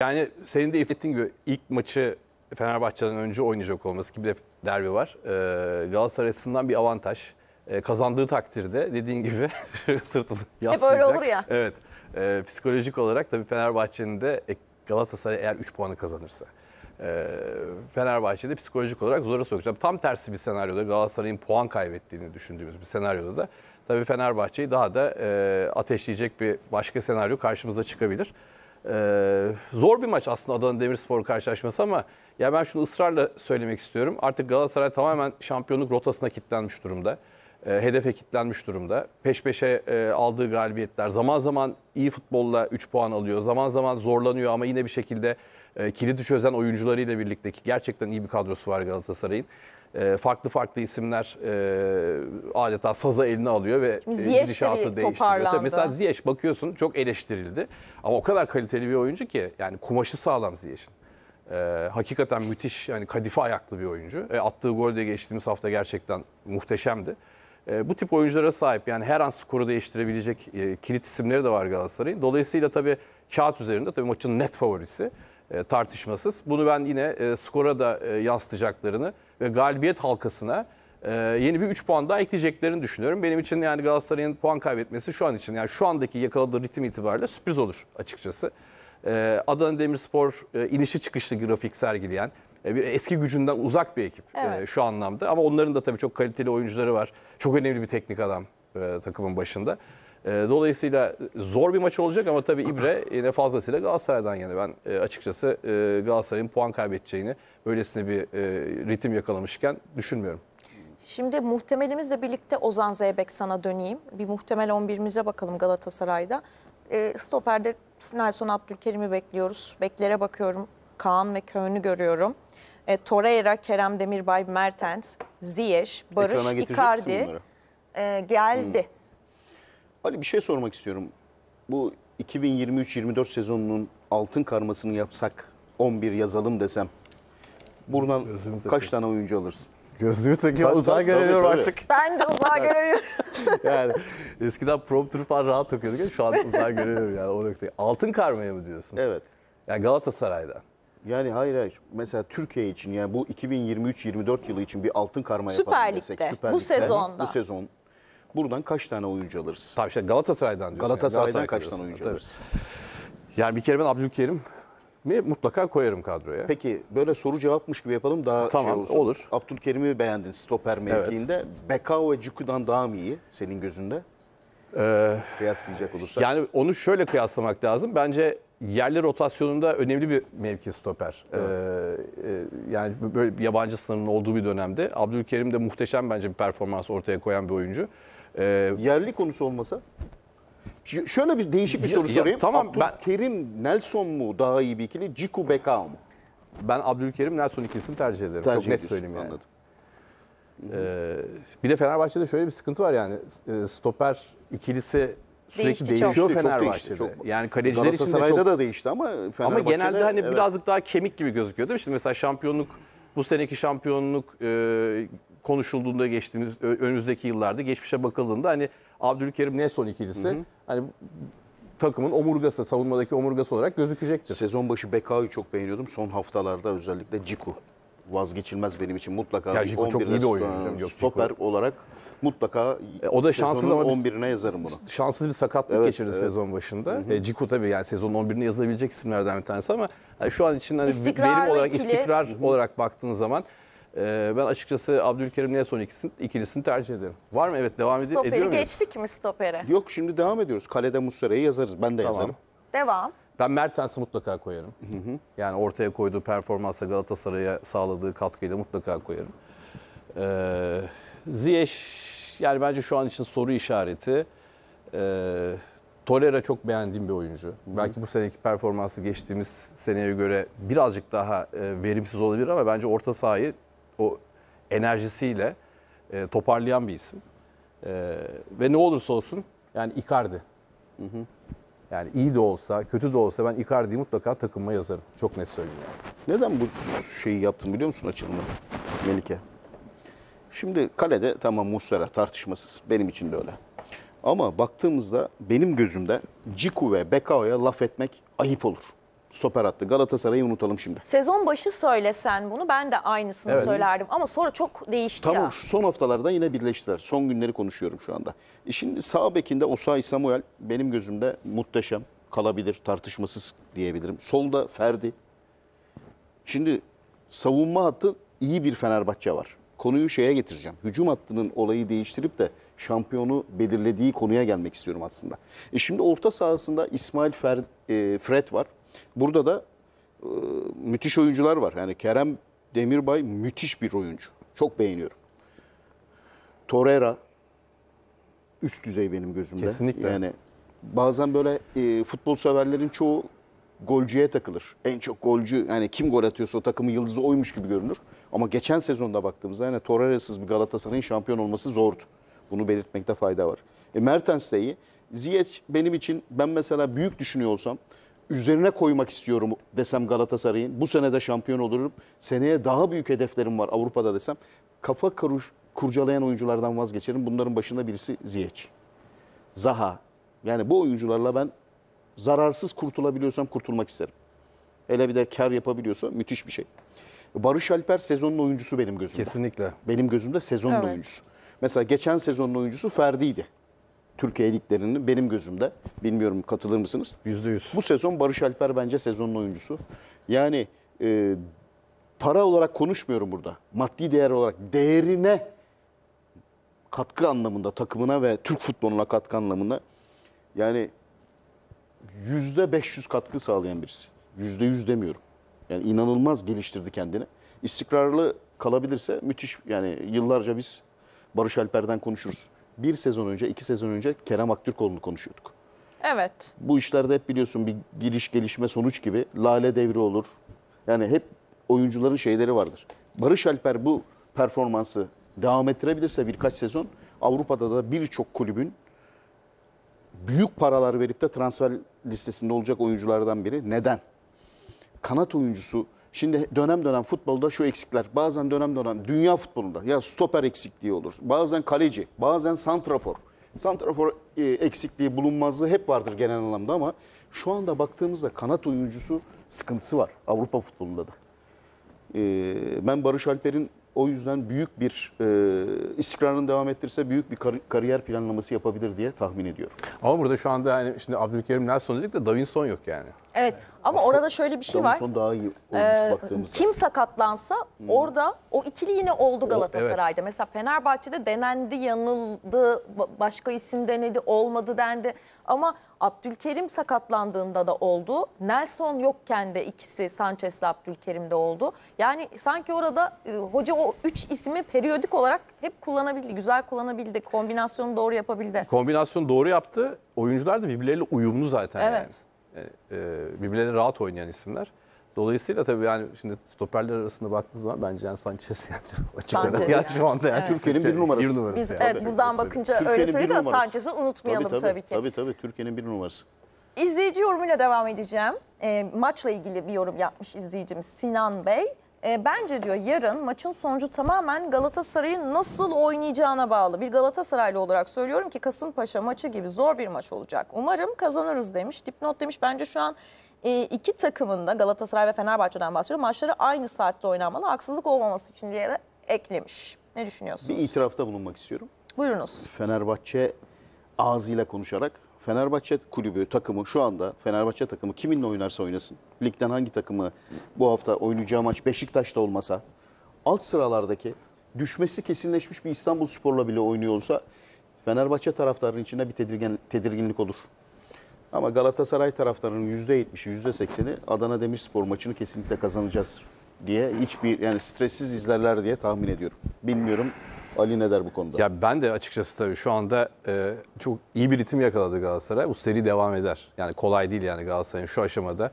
Yani senin de ifade ettiğin gibi ilk maçı Fenerbahçe'den önce oynayacak olması gibi de derbi var. Ee, Galatasaray açısından bir avantaj. Ee, kazandığı takdirde dediğin gibi sırtını yaslayacak. Hep öyle olur ya. Evet. Ee, psikolojik olarak tabii Fenerbahçe'nin de e, Galatasaray eğer 3 puanı kazanırsa. Ee, Fenerbahçe'de psikolojik olarak zora sokacak. Tam tersi bir senaryoda Galatasaray'ın puan kaybettiğini düşündüğümüz bir senaryoda da tabii Fenerbahçe'yi daha da e, ateşleyecek bir başka senaryo karşımıza çıkabilir. Ee, zor bir maç aslında Adana Demirspor karşılaşması ama ya ben şunu ısrarla söylemek istiyorum. Artık Galatasaray tamamen şampiyonluk rotasına kilitlenmiş durumda. E, hedefe kilitlenmiş durumda. Peş peşe e, aldığı galibiyetler zaman zaman iyi futbolla 3 puan alıyor. Zaman zaman zorlanıyor ama yine bir şekilde e, kilidi çözen oyuncularıyla birlikte ki gerçekten iyi bir kadrosu var Galatasaray'ın. Ee, farklı farklı isimler e, adeta saza eline alıyor ve e, Ziyech gidişatı değiştiriyor. mesela Ziyech bakıyorsun çok eleştirildi ama o kadar kaliteli bir oyuncu ki yani kumaşı sağlam Ziyech'in. Ee, hakikaten müthiş yani kadife ayaklı bir oyuncu. E, attığı gol de geçtiğimiz hafta gerçekten muhteşemdi. E, bu tip oyunculara sahip yani her an skoru değiştirebilecek e, kilit isimleri de var Galatasaray'ın. Dolayısıyla tabii kağıt üzerinde tabii maçın net favorisi e, tartışmasız. Bunu ben yine e, skora da e, yansıtacaklarını ve galibiyet halkasına e, yeni bir 3 puan daha ekleyeceklerini düşünüyorum. Benim için yani Galatasaray'ın puan kaybetmesi şu an için yani şu andaki yakaladığı ritim itibariyle sürpriz olur açıkçası. E, Adana Demirspor e, inişi çıkışlı grafik sergileyen e, bir eski gücünden uzak bir ekip e, evet. e, şu anlamda ama onların da tabii çok kaliteli oyuncuları var. Çok önemli bir teknik adam e, takımın başında. Ee, dolayısıyla zor bir maç olacak ama tabii İbre yine fazlasıyla Galatasaray'dan yani ben e, açıkçası e, Galatasaray'ın puan kaybedeceğini böylesine bir e, ritim yakalamışken düşünmüyorum. Şimdi muhtemelimizle birlikte Ozan Zeybek sana döneyim. Bir muhtemel 11'imize bakalım Galatasaray'da. stoperde Nelson Abdülkerim'i bekliyoruz. Beklere bakıyorum. Kaan ve Köhn'ü görüyorum. E, Torreira, Kerem Demirbay, Mertens, Ziyech, Barış, Icardi e, geldi. Hmm Ali bir şey sormak istiyorum. Bu 2023-24 sezonunun altın karmasını yapsak 11 yazalım desem buradan Gözümü kaç tane oyuncu alırsın? Gözlüğü takayım Tabii, uzağa tabii, artık. Ben de uzağa göremiyorum. yani eskiden prompter falan rahat okuyorduk. Şu an uzağa göremiyorum yani o noktayı. Altın karmaya mı diyorsun? Evet. Yani Galatasaray'dan. Yani hayır hayır. Mesela Türkiye için yani bu 2023-24 yılı için bir altın karma Süper yapalım desek. Lig'de, bu sezonda. Bu sezon buradan kaç tane oyuncu alırız? Tabii işte Galatasaray'dan diyorsun. Galatasaray'dan yani. Galatasaray kaç tane oyuncu tabii. alırız? Yani bir kere ben Abdülkerim mi mutlaka koyarım kadroya. Peki böyle soru cevapmış gibi yapalım daha şey tamam, şey olsun. olur. Abdülkerim'i beğendin stoper mevkiinde. Evet. Bekao ve Cuku'dan daha mı iyi senin gözünde? Ee, Kıyaslayacak olursak. Yani onu şöyle kıyaslamak lazım. Bence yerli rotasyonunda önemli bir mevki stoper. Evet. Ee, e, yani böyle yabancı sınırının olduğu bir dönemde. Abdülkerim de muhteşem bence bir performans ortaya koyan bir oyuncu. E, Yerli konusu olmasa? Şöyle bir değişik bir soru ya sorayım. tamam, ben- Abdülkerim Nelson mu daha iyi bir ikili? Ciku Beka mı? ben Abdülkerim Nelson ikilisini tercih ederim. Tercih Çok net söyleyeyim yani. anladım. Ee, bir de Fenerbahçe'de şöyle bir sıkıntı var yani e, stoper ikilisi sürekli Değişti değişiyor çok Fenerbahçe'de. değişti, çok. Yani kaleciler için de çok da değişti ama Fenerbahçe'de ama genelde hani evet. birazcık daha kemik gibi gözüküyor değil mi? Şimdi mesela şampiyonluk bu seneki şampiyonluk e, konuşulduğunda geçtiğimiz önümüzdeki yıllarda geçmişe bakıldığında hani Abdülkerim ne son ikilisi hı hı. hani takımın omurgası, savunmadaki omurgası olarak gözükecektir. Sezon başı Bekao'yu çok beğeniyordum. Son haftalarda özellikle Ciku vazgeçilmez benim için mutlaka. Ya Ciku çok iyi bir oyuncu. Stoper olarak Mutlaka e, o da şanssız ama 11'ine yazarım bunu. Şanssız bir sakatlık evet, geçirdi evet. sezon başında. Hı E, Ciku tabii yani sezonun 11'ine yazılabilecek isimlerden bir tanesi ama yani e, şu an için hani verim olarak ikili. istikrar hı hı. olarak baktığın zaman e, ben açıkçası Abdülkerim'le ne son ikisini, ikilisini tercih ederim. Var mı? Evet devam ed ediyor muyuz? geçtik mi stopere? Yok şimdi devam ediyoruz. Kalede Muslera'yı yazarız. Ben de tamam. yazarım. Devam. Ben Mertens'i mutlaka koyarım. Hı hı. Yani ortaya koyduğu performansla Galatasaray'a sağladığı katkıyla mutlaka koyarım. Ee, Ziyech yani bence şu an için soru işareti. Ee, Tolera çok beğendiğim bir oyuncu. Belki bu seneki performansı geçtiğimiz seneye göre birazcık daha e, verimsiz olabilir ama bence orta sahayı o enerjisiyle e, toparlayan bir isim. E, ve ne olursa olsun yani Icardi. Hı hı. Yani iyi de olsa, kötü de olsa ben Icardi'yi mutlaka takımıma yazarım. Çok net söyleyeyim yani. Neden bu şeyi yaptın biliyor musun açılımı Melike? Şimdi kalede tamam Muslera tartışmasız. Benim için de öyle. Ama baktığımızda benim gözümde Ciku ve Bekao'ya laf etmek ayıp olur. Soper attı. Galatasaray'ı unutalım şimdi. Sezon başı söylesen bunu ben de aynısını evet. söylerdim. Ama sonra çok değişti tamam, ya. Tamam son haftalarda yine birleştiler. Son günleri konuşuyorum şu anda. E şimdi sağ bekinde Osa Samuel benim gözümde muhteşem kalabilir tartışmasız diyebilirim. Solda Ferdi. Şimdi savunma hattı iyi bir Fenerbahçe var konuyu şeye getireceğim. Hücum hattının olayı değiştirip de şampiyonu belirlediği konuya gelmek istiyorum aslında. E şimdi orta sahasında İsmail Fer, e, Fred var. Burada da e, müthiş oyuncular var. Yani Kerem Demirbay müthiş bir oyuncu. Çok beğeniyorum. Torreira üst düzey benim gözümde. Kesinlikle. Yani bazen böyle e, futbol severlerin çoğu golcüye takılır. En çok golcü yani kim gol atıyorsa o takımın yıldızı oymuş gibi görünür. Ama geçen sezonda baktığımızda yani Torreira'sız bir Galatasaray'ın şampiyon olması zordu. Bunu belirtmekte fayda var. E, Mertens de iyi. Ziyech benim için ben mesela büyük düşünüyorsam üzerine koymak istiyorum desem Galatasaray'ın. Bu sene de şampiyon olurum. Seneye daha büyük hedeflerim var Avrupa'da desem. Kafa karuş kurcalayan oyunculardan vazgeçerim. Bunların başında birisi Ziyech. Zaha. Yani bu oyuncularla ben zararsız kurtulabiliyorsam kurtulmak isterim. Hele bir de kar yapabiliyorsa müthiş bir şey. Barış Alper sezonun oyuncusu benim gözümde. Kesinlikle. Benim gözümde sezonun evet. oyuncusu. Mesela geçen sezonun oyuncusu Ferdi'ydi. Türkiye liglerinin benim gözümde. Bilmiyorum katılır mısınız? Yüzde yüz. Bu sezon Barış Alper bence sezonun oyuncusu. Yani e, para olarak konuşmuyorum burada. Maddi değer olarak değerine katkı anlamında takımına ve Türk futboluna katkı anlamında yani yüzde 500 katkı sağlayan birisi. Yüzde yüz demiyorum. Yani inanılmaz geliştirdi kendini. İstikrarlı kalabilirse müthiş yani yıllarca biz Barış Alper'den konuşuruz. Bir sezon önce, iki sezon önce Kerem Aktürkoğlu'nu konuşuyorduk. Evet. Bu işlerde hep biliyorsun bir giriş gelişme sonuç gibi lale devri olur. Yani hep oyuncuların şeyleri vardır. Barış Alper bu performansı devam ettirebilirse birkaç sezon Avrupa'da da birçok kulübün büyük paralar verip de transfer listesinde olacak oyunculardan biri. Neden? kanat oyuncusu Şimdi dönem dönem futbolda şu eksikler. Bazen dönem dönem dünya futbolunda ya stoper eksikliği olur. Bazen kaleci, bazen santrafor. Santrafor e, eksikliği, bulunmazlığı hep vardır genel anlamda ama şu anda baktığımızda kanat oyuncusu sıkıntısı var Avrupa futbolunda da. E, ben Barış Alper'in o yüzden büyük bir e, istikrarını devam ettirse büyük bir kar kariyer planlaması yapabilir diye tahmin ediyorum. Ama burada şu anda yani şimdi Abdülkerim Nelson dedik de Davinson yok yani. Evet ama Aslında orada şöyle bir şey Davinson var. daha iyi olmuş ee, baktığımızda. Kim sakatlansa hmm. orada o ikili yine oldu Galatasaray'da. O, evet. Mesela Fenerbahçe'de denendi, yanıldı, başka isim denedi, olmadı dendi. Ama Abdülkerim sakatlandığında da oldu. Nelson yokken de ikisi Sanchez'le Abdülkerim'de oldu. Yani sanki orada e, hoca o üç ismi periyodik olarak hep kullanabildi. Güzel kullanabildi. Kombinasyonu doğru yapabildi. Kombinasyonu doğru yaptı. Oyuncular da birbirleriyle uyumlu zaten Evet. yani. E, e, rahat oynayan isimler. Dolayısıyla tabii yani şimdi stoperler arasında baktığınız zaman bence yani Sanchez yani açık Sanchez ara yani. şu anda yani Evet. Türkiye'nin bir numarası. Biz yani. evet buradan bakınca öyle söyledi ama Sanchez'i unutmayalım tabii, ki. Tabii tabii Türkiye'nin bir numarası. İzleyici yorumuyla devam edeceğim. E, maçla ilgili bir yorum yapmış izleyicimiz Sinan Bey. E, bence diyor yarın maçın sonucu tamamen Galatasaray'ın nasıl oynayacağına bağlı. Bir Galatasaraylı olarak söylüyorum ki Kasımpaşa maçı gibi zor bir maç olacak. Umarım kazanırız demiş. Dipnot demiş bence şu an e, iki takımında Galatasaray ve Fenerbahçe'den bahsediyorum. Maçları aynı saatte oynanmalı. Haksızlık olmaması için diye de eklemiş. Ne düşünüyorsunuz? Bir itirafta bulunmak istiyorum. Buyurunuz. Fenerbahçe ağzıyla konuşarak Fenerbahçe kulübü, takımı şu anda Fenerbahçe takımı kiminle oynarsa oynasın. Ligden hangi takımı bu hafta oynayacağı maç Beşiktaş'ta olmasa alt sıralardaki düşmesi kesinleşmiş bir İstanbul Spor'la bile oynuyor olsa Fenerbahçe taraftarının içinde bir tedirgin, tedirginlik olur. Ama Galatasaray taraftarının %70'i, %80'i Adana Demirspor maçını kesinlikle kazanacağız diye hiçbir yani stressiz izlerler diye tahmin ediyorum. Bilmiyorum Ali ne der bu konuda? Ya ben de açıkçası tabii şu anda e, çok iyi bir ritim yakaladı Galatasaray. Bu seri devam eder. Yani kolay değil yani Galatasaray'ın şu aşamada